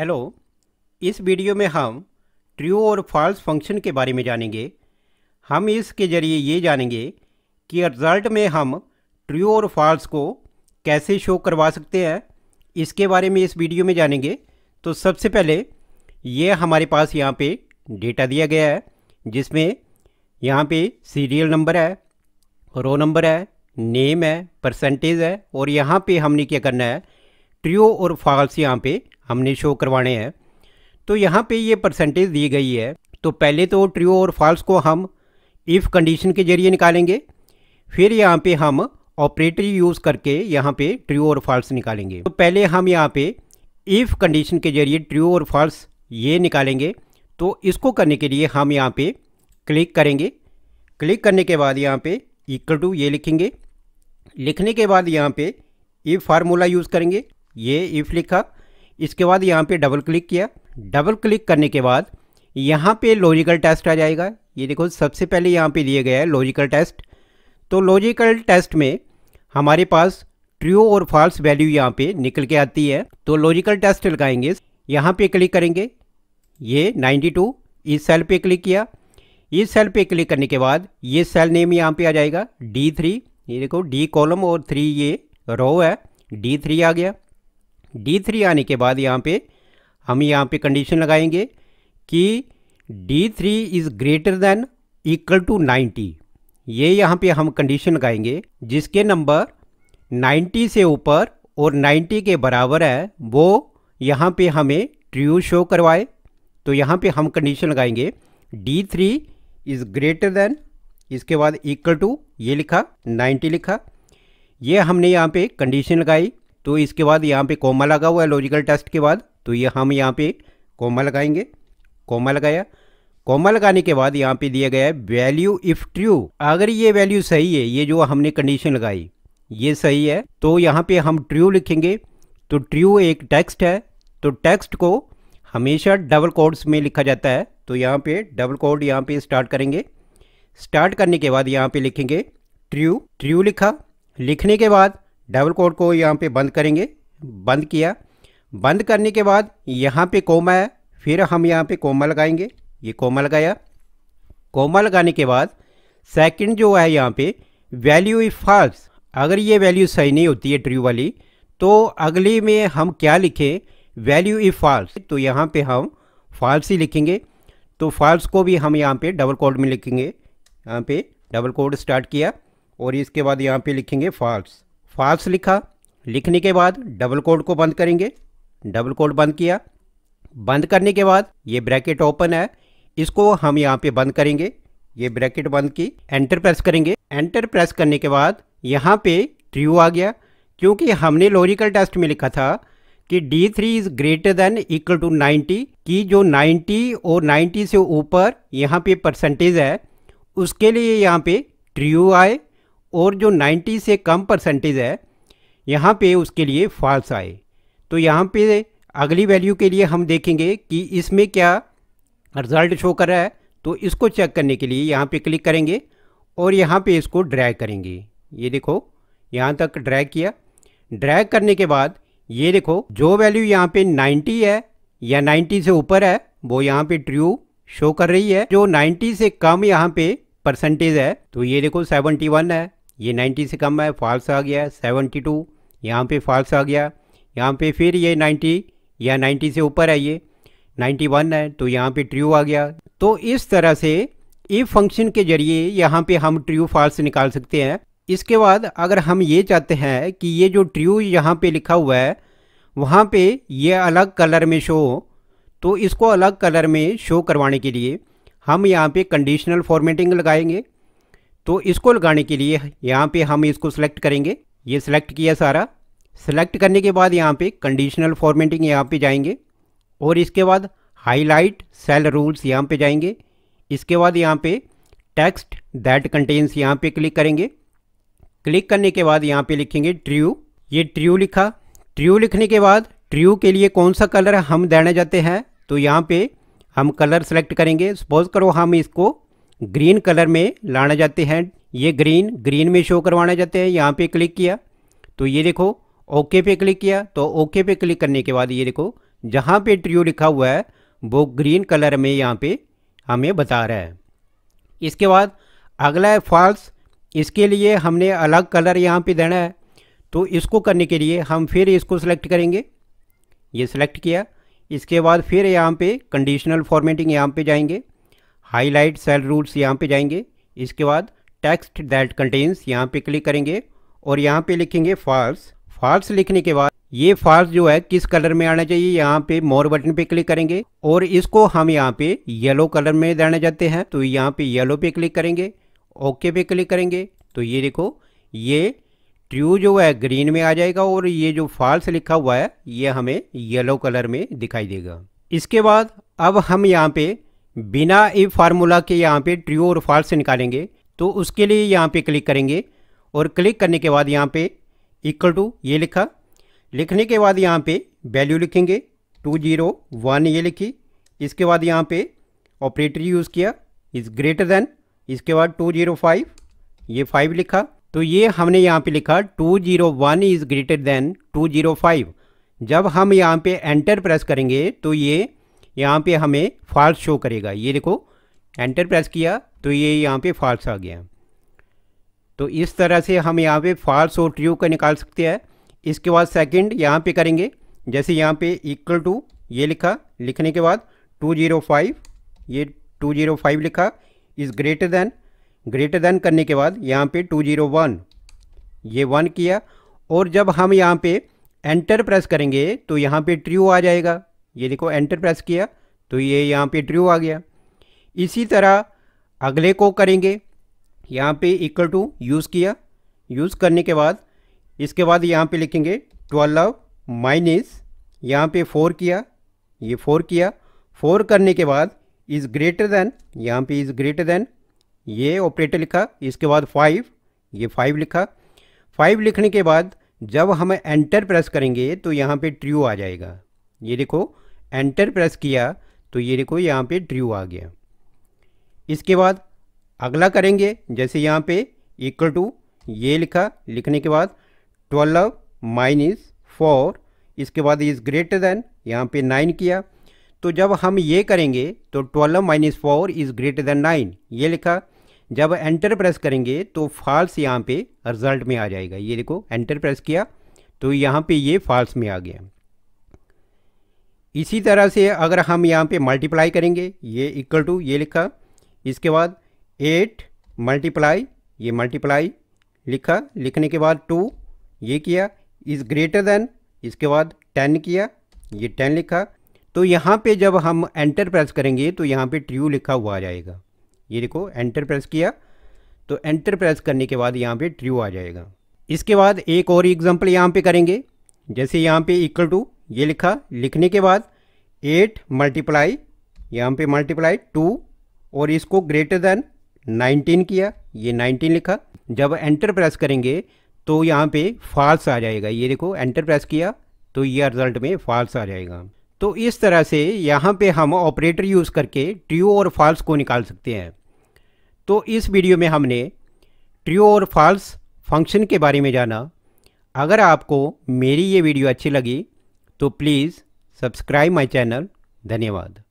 hello इस video में हम ट्रू और फॉल्स फंक्शन के बारे में जानेंगे हम इसके ज़रिए ये जानेंगे कि रिजल्ट में हम ट्रू और फॉल्स को कैसे शो करवा सकते हैं इसके बारे में इस वीडियो में जानेंगे तो सबसे पहले ये हमारे पास यहाँ पे डेटा दिया गया है जिसमें यहाँ पे सीरियल नंबर है रो नंबर है नेम है परसेंटेज है और यहाँ पे हमने क्या करना है ट्रियो और फॉल्स यहाँ पे हमने शो करवाने हैं तो यहाँ पे ये परसेंटेज दी गई है तो पहले तो ट्रू और फॉल्स को हम इफ़ कंडीशन के ज़रिए निकालेंगे फिर यहाँ पे हम ऑपरेटर यूज़ करके यहाँ पे ट्रू और फॉल्स निकालेंगे तो पहले हम यहाँ पे इफ़ कंडीशन के ज़रिए ट्रू और फॉल्स ये निकालेंगे तो इसको करने के लिए हम यहाँ पे क्लिक करेंगे क्लिक करने के बाद यहाँ पे इक्वल टू ये लिखेंगे लिखने के बाद यहाँ पे इफ़ फार्मूला यूज़ करेंगे ये इफ़ लिखा इसके बाद यहाँ पे डबल क्लिक किया डबल क्लिक करने के बाद यहाँ पे लॉजिकल टेस्ट आ जाएगा ये देखो सबसे पहले यहाँ पे दिया गया है लॉजिकल टेस्ट तो लॉजिकल टेस्ट में हमारे पास ट्रू और फॉल्स वैल्यू यहाँ पे निकल के आती है तो लॉजिकल टेस्ट लगाएंगे यहाँ पे क्लिक करेंगे ये 92 इस सेल पे क्लिक किया इस सेल पे क्लिक करने के बाद ये सेल नेम यहाँ पे आ जाएगा डी थ्री ये देखो डी कॉलम और थ्री ये रो है डी थ्री आ गया डी थ्री आने के बाद यहाँ पे हम यहाँ पे कंडीशन लगाएंगे कि D three is greater than equal to ninety ये यहाँ पे हम कंडीशन लगाएंगे जिसके नंबर नाइन्टी से ऊपर और नाइन्टी के बराबर है वो यहाँ पे हमें ट्रू शो करवाए तो यहाँ पे हम कंडीशन लगाएंगे D three is greater than इसके बाद इक्वल टू ये लिखा 90 लिखा ये हमने यहाँ पे कंडीशन लगाई तो इसके बाद यहाँ पे कोमा लगा हुआ है लॉजिकल टेस्ट के बाद तो ये हम यहाँ पे कोमा लगाएंगे कोमा लगाया कोमा लगाने के बाद यहाँ पे दिया गया है वैल्यू इफ ट्रू अगर ये वैल्यू सही है ये जो हमने कंडीशन लगाई ये सही है तो यहाँ पे हम ट्रू लिखेंगे तो ट्रू एक टेक्स्ट है तो टेक्स्ट को हमेशा डबल कोड्स में लिखा जाता है तो यहाँ पे डबल कोड यहाँ पे स्टार्ट करेंगे स्टार्ट करने के बाद यहाँ पे लिखेंगे ट्रू ट्रू लिखा लिखने के बाद डबल कोड को यहाँ पे बंद करेंगे बंद किया बंद करने के बाद यहाँ पे कोमा है फिर हम यहाँ पे कोमा लगाएंगे ये कोमा लगाया कोमा लगाने के बाद सेकंड जो है यहाँ पे वैल्यू इफ फॉल्स अगर ये वैल्यू सही नहीं होती है ट्रू वाली तो अगली में हम क्या लिखें वैल्यू इफ फॉल्स तो यहाँ पे हम फॉल्स ही लिखेंगे तो फॉल्स को भी हम यहाँ पे डबल कोड में लिखेंगे यहाँ पे डबल कोड स्टार्ट किया और इसके बाद यहाँ पे लिखेंगे फॉल्स फाल्स लिखा लिखने के बाद डबल कोड को बंद करेंगे डबल कोड बंद किया बंद करने के बाद ये ब्रैकेट ओपन है इसको हम यहाँ पे बंद करेंगे ये ब्रैकेट बंद की एंटर प्रेस करेंगे एंटर प्रेस करने के बाद यहाँ पे ट्रू आ गया क्योंकि हमने लॉजिकल टेस्ट में लिखा था कि D three is greater than equal to 90 की जो 90 और 90 से ऊपर यहाँ पे परसेंटेज है उसके लिए यहाँ पे ट्रू आए और जो 90 से कम परसेंटेज है यहाँ पे उसके लिए फॉल्स आए तो यहाँ पे अगली वैल्यू के लिए हम देखेंगे कि इसमें क्या रिज़ल्ट शो कर रहा है तो इसको चेक करने के लिए यहाँ पे क्लिक करेंगे और यहाँ पे इसको ड्रैग करेंगे ये देखो यहाँ तक ड्रैग किया ड्रैग करने के बाद ये देखो जो वैल्यू यहाँ पे 90 है या 90 से ऊपर है वो यहाँ पे ट्रू शो कर रही है जो 90 से कम यहाँ पे परसेंटेज है तो ये देखो 71 है ये 90 से कम है फॉल्स आ गया 72 टू यहाँ पर फॉल्स आ गया यहाँ पे फिर ये 90 या 90 से ऊपर है ये 91 है तो यहाँ पे ट्रू आ गया तो इस तरह से इफ फंक्शन के जरिए यहाँ पे हम ट्रू फॉल्स निकाल सकते हैं इसके बाद अगर हम ये चाहते हैं कि ये जो ट्रू यहाँ पे लिखा हुआ है वहाँ पे ये अलग कलर में शो हो तो इसको अलग कलर में शो करवाने के लिए हम यहाँ पे कंडीशनल फॉर्मेटिंग लगाएंगे तो इसको लगाने के लिए यहाँ पे हम इसको सेलेक्ट करेंगे ये सिलेक्ट किया सारा सेलेक्ट करने के बाद यहाँ पे कंडीशनल फॉर्मेटिंग यहाँ पे जाएंगे और इसके बाद हाईलाइट सेल रूल्स यहाँ पे जाएंगे इसके बाद यहाँ पे टेक्स्ट दैट कंटेंस यहाँ पे क्लिक करेंगे क्लिक करने के बाद यहाँ पे लिखेंगे ट्र्यू ये ट्र्यू लिखा ट्र्यू लिखने के बाद ट्र्यू के लिए कौन सा कलर हम देना चाहते हैं तो यहाँ पे हम कलर सेलेक्ट करेंगे सपोज करो हम इसको ग्रीन कलर में लाना जाते हैं ये ग्रीन ग्रीन में शो करवाना जाते हैं यहाँ पे क्लिक किया तो ये देखो ओके पे क्लिक किया तो ओके पे क्लिक करने के बाद ये देखो जहाँ पे ट्रियो लिखा हुआ है वो ग्रीन कलर में यहाँ पे हमें बता रहा है इसके बाद अगला है फॉल्स इसके लिए हमने अलग कलर यहाँ पे देना है तो इसको करने के लिए हम फिर इसको सेलेक्ट करेंगे ये सिलेक्ट किया इसके बाद फिर यहाँ पे कंडीशनल फॉर्मेटिंग यहाँ पे जाएंगे हाईलाइट सेल रूल्स यहाँ पे जाएंगे इसके बाद टेक्स्ट दैट कंटेन्स यहाँ पे क्लिक करेंगे और यहाँ पे लिखेंगे फॉल्स फॉल्स लिखने के बाद ये फॉल्स जो है किस कलर में आना चाहिए यहाँ पे मोर बटन पे क्लिक करेंगे और इसको हम यहाँ पे येलो कलर में देना चाहते हैं तो यहाँ पे येलो पे क्लिक करेंगे ओके पे क्लिक करेंगे तो ये देखो ये ट्रू जो है ग्रीन में आ जाएगा और ये जो फॉल्स लिखा हुआ है ये हमें येलो कलर में दिखाई देगा इसके बाद अब हम यहाँ पे बिना ई फार्मूला के यहाँ पे ट्रियो और फॉल्स निकालेंगे तो उसके लिए यहाँ पे क्लिक करेंगे और क्लिक करने के बाद यहाँ पे इक्वल टू ये लिखा लिखने के बाद यहाँ पे वैल्यू लिखेंगे टू जीरो वन ये लिखी इसके बाद यहाँ पे ऑपरेटर यूज़ किया इज़ ग्रेटर देन इसके बाद टू जीरो फाइव ये फाइव लिखा तो ये हमने यहाँ पे लिखा two zero one is greater than two zero five जब हम यहाँ पे एंटर प्रेस करेंगे तो ये यहाँ पे हमें फॉल्स शो करेगा ये देखो एंटर प्रेस किया तो ये यहाँ पे फॉल्स आ गया तो इस तरह से हम यहाँ पे फॉल्स और ट्रू का निकाल सकते हैं इसके बाद सेकंड यहाँ पे करेंगे जैसे यहाँ पे इक्वल टू ये लिखा लिखने के बाद 205 ये 205 लिखा is greater than greater than करने के बाद यहाँ पे 201 ये वन किया और जब हम यहाँ पे एंटर प्रेस करेंगे तो यहाँ पे ट्रू आ जाएगा ये देखो एंटर प्रेस किया तो ये यहाँ पे ट्रू आ गया इसी तरह अगले को करेंगे यहाँ पे इक्वल टू यूज़ किया यूज़ करने के बाद इसके बाद यहाँ पे लिखेंगे ट्वेल्व माइनस यहाँ पे फोर किया ये फोर किया फोर करने के बाद इज़ ग्रेटर देन यहाँ पे इज़ ग्रेटर देन ये ऑपरेटर लिखा इसके बाद फाइव ये फाइव लिखा फाइव लिखने के बाद जब हम एंटर प्रेस करेंगे तो यहाँ पे ट्रू आ जाएगा ये देखो एंटर प्रेस किया तो ये देखो यहाँ पे ट्रू आ गया इसके बाद अगला करेंगे जैसे यहाँ पे इक्वल टू ये लिखा लिखने के बाद ट्वेल्व माइनस फोर इसके बाद इज़ ग्रेटर देन यहाँ पे नाइन किया तो जब हम ये करेंगे तो twelve minus four is greater than nine ये लिखा जब एंटर प्रेस करेंगे तो फॉल्स यहाँ पे रिजल्ट में आ जाएगा ये देखो एंटर प्रेस किया तो यहाँ पे ये फॉल्स में आ गया इसी तरह से अगर हम यहाँ पे मल्टीप्लाई करेंगे ये इक्वल टू ये लिखा इसके बाद एट मल्टीप्लाई ये मल्टीप्लाई लिखा लिखने के बाद टू ये किया इज़ ग्रेटर देन इसके बाद टेन किया ये टेन लिखा तो यहाँ पे जब हम एंटर प्रेस करेंगे तो यहाँ पे ट्रू लिखा हुआ आ जाएगा ये देखो एंटर प्रेस किया तो एंटर प्रेस करने के बाद यहाँ पे ट्रू आ जाएगा इसके बाद एक और एग्जांपल यहाँ पे करेंगे जैसे यहाँ पे इक्वल टू ये लिखा लिखने के बाद एट मल्टीप्लाई यहाँ पे मल्टीप्लाई टू और इसको ग्रेटर देन नाइनटीन किया ये नाइनटीन लिखा जब एंटर प्रेस करेंगे तो यहाँ पे फॉल्स आ जाएगा ये देखो एंटर प्रेस किया तो ये रिजल्ट में फॉल्स आ जाएगा तो इस तरह से यहाँ पे हम ऑपरेटर यूज़ करके ट्रू और फॉल्स को निकाल सकते हैं तो इस वीडियो में हमने ट्रू और फॉल्स फंक्शन के बारे में जाना अगर आपको मेरी ये वीडियो अच्छी लगी तो प्लीज़ सब्सक्राइब माई चैनल धन्यवाद